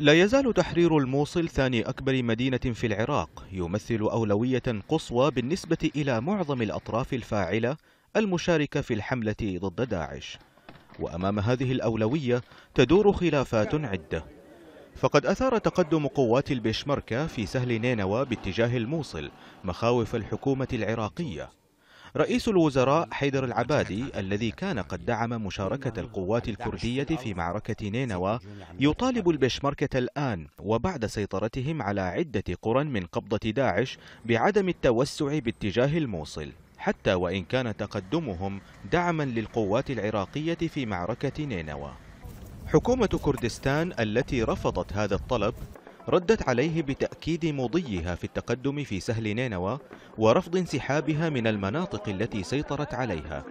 لا يزال تحرير الموصل ثاني أكبر مدينة في العراق يمثل أولوية قصوى بالنسبة إلى معظم الأطراف الفاعلة المشاركة في الحملة ضد داعش وأمام هذه الأولوية تدور خلافات عدة فقد أثار تقدم قوات البشمركة في سهل نينوى باتجاه الموصل مخاوف الحكومة العراقية رئيس الوزراء حيدر العبادي الذي كان قد دعم مشاركة القوات الكردية في معركة نينوى يطالب البشمركة الآن وبعد سيطرتهم على عدة قرى من قبضة داعش بعدم التوسع باتجاه الموصل حتى وإن كان تقدمهم دعما للقوات العراقية في معركة نينوى حكومة كردستان التي رفضت هذا الطلب ردت عليه بتأكيد مضيها في التقدم في سهل نينوى ورفض انسحابها من المناطق التي سيطرت عليها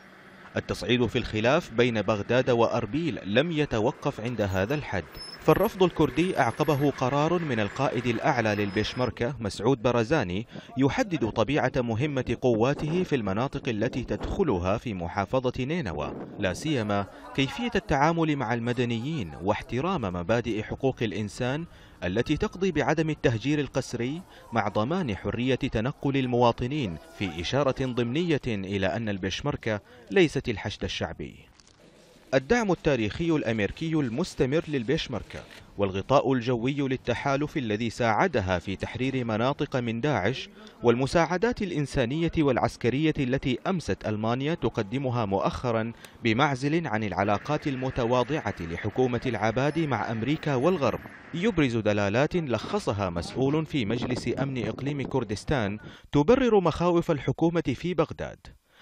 التصعيد في الخلاف بين بغداد وأربيل لم يتوقف عند هذا الحد فالرفض الكردي أعقبه قرار من القائد الأعلى للبشمركة مسعود برزاني يحدد طبيعة مهمة قواته في المناطق التي تدخلها في محافظة نينوى لا سيما كيفية التعامل مع المدنيين واحترام مبادئ حقوق الإنسان التي تقضي بعدم التهجير القسري مع ضمان حرية تنقل المواطنين في إشارة ضمنية إلى أن البشمركة ليست الحشد الشعبي الدعم التاريخي الأمريكي المستمر للبيشمركة والغطاء الجوي للتحالف الذي ساعدها في تحرير مناطق من داعش والمساعدات الإنسانية والعسكرية التي أمست ألمانيا تقدمها مؤخرا بمعزل عن العلاقات المتواضعة لحكومة العباد مع أمريكا والغرب يبرز دلالات لخصها مسؤول في مجلس أمن إقليم كردستان تبرر مخاوف الحكومة في بغداد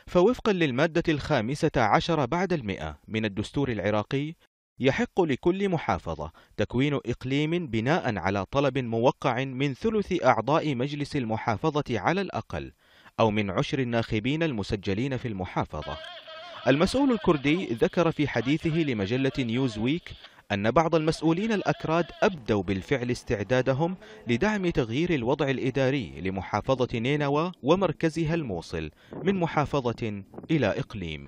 فوفقا للمادة الخامسة عشر بعد المئة من الدستور العراقي يحق لكل محافظة تكوين إقليم بناء على طلب موقع من ثلث أعضاء مجلس المحافظة على الأقل أو من عشر الناخبين المسجلين في المحافظة المسؤول الكردي ذكر في حديثه لمجلة نيوز ويك أن بعض المسؤولين الأكراد أبدوا بالفعل استعدادهم لدعم تغيير الوضع الإداري لمحافظة نينوى ومركزها الموصل من محافظة إلى إقليم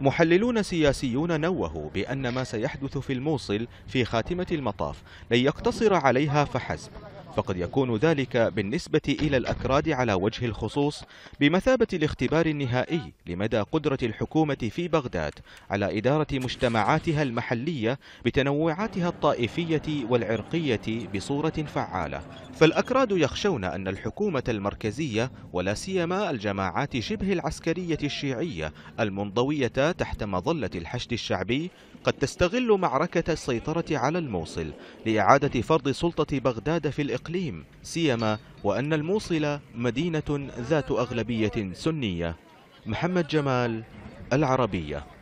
محللون سياسيون نوهوا بأن ما سيحدث في الموصل في خاتمة المطاف لن يقتصر عليها فحسب فقد يكون ذلك بالنسبة إلى الأكراد على وجه الخصوص بمثابة الاختبار النهائي لمدى قدرة الحكومة في بغداد على إدارة مجتمعاتها المحلية بتنوعاتها الطائفية والعرقية بصورة فعالة فالأكراد يخشون أن الحكومة المركزية ولا سيما الجماعات شبه العسكرية الشيعية المنضوية تحت مظلة الحشد الشعبي قد تستغل معركة السيطرة على الموصل لإعادة فرض سلطة بغداد في الإقليم الإقليم سيما وأن الموصل مدينة ذات أغلبية سنية محمد جمال العربية